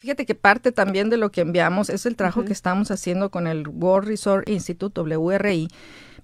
Fíjate que parte también de lo que enviamos es el trabajo que estamos haciendo con el World Resort Institute WRI,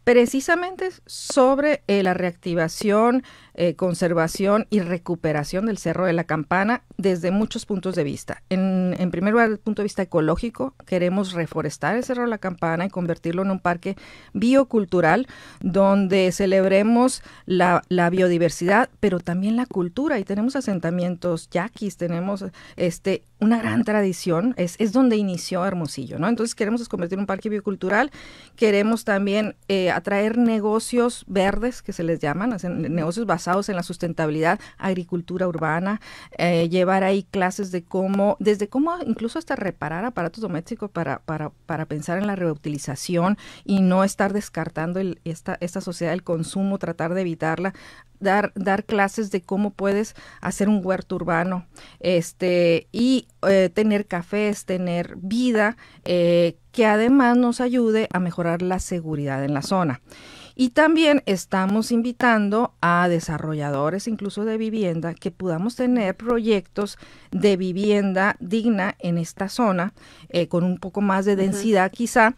precisamente sobre eh, la reactivación, eh, conservación y recuperación del Cerro de la Campana desde muchos puntos de vista. En, en primer lugar, desde el punto de vista ecológico, queremos reforestar el Cerro de la Campana y convertirlo en un parque biocultural donde celebremos la, biodiversidad, pero también la cultura. Y tenemos asentamientos yaquis, tenemos este, una gran tradición, es, donde inició Hermosillo, ¿no? Entonces queremos convertir en un parque biocultural, queremos también eh, atraer negocios verdes, que se les llaman, negocios basados en la sustentabilidad, agricultura urbana, eh, llevar ahí clases de cómo, desde cómo incluso hasta reparar aparatos domésticos para, para, para pensar en la reutilización y no estar descartando el, esta, esta sociedad del consumo, tratar de evitarla, dar, clases de cómo puedes hacer un huerto urbano este, y eh, tener cafés, tener vida, eh, que además nos ayude a mejorar la seguridad en la zona. Y también estamos invitando a desarrolladores incluso de vivienda que podamos tener proyectos de vivienda digna en esta zona, eh, con un poco más de densidad quizá,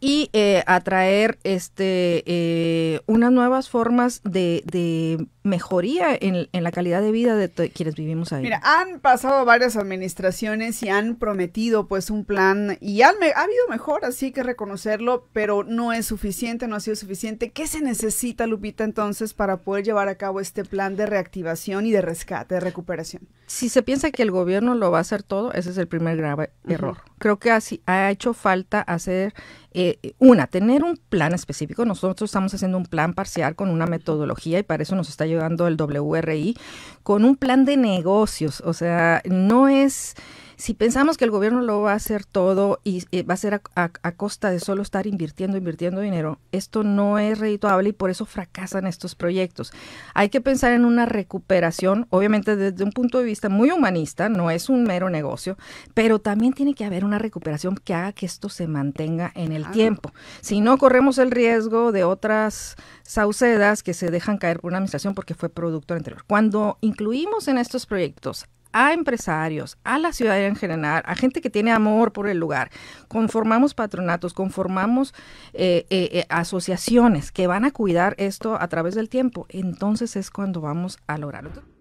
y eh, atraer este, eh, unas nuevas formas de, de mejoría en, la calidad de vida de quienes vivimos ahí. Mira, han pasado varias administraciones y han prometido pues un plan y ha habido mejor así que reconocerlo, pero no es suficiente, no ha sido suficiente. ¿Qué se necesita, Lupita, entonces para poder llevar a cabo este plan de reactivación y de rescate, de recuperación? Si se piensa que el gobierno lo va a hacer todo, ese es el primer grave error creo que así ha hecho falta hacer eh, una, tener un plan específico. Nosotros estamos haciendo un plan parcial con una metodología y para eso nos está ayudando el WRI, con un plan de negocios. O sea, no es si pensamos que el gobierno lo va a hacer todo y eh, va a ser a, costa de solo estar invirtiendo, invirtiendo dinero, esto no es redituable y por eso fracasan estos proyectos. Hay que pensar en una recuperación, obviamente desde un punto de vista muy humanista, no es un mero negocio, pero también tiene que haber una recuperación que haga que esto se mantenga en el tiempo. Si no, corremos el riesgo de otras saucedas que se dejan caer por una administración porque fue producto anterior. Cuando incluimos en estos proyectos a empresarios, a la ciudad en general, a gente que tiene amor por el lugar. Conformamos patronatos, conformamos eh, eh, eh, asociaciones que van a cuidar esto a través del tiempo. Entonces es cuando vamos a lograrlo.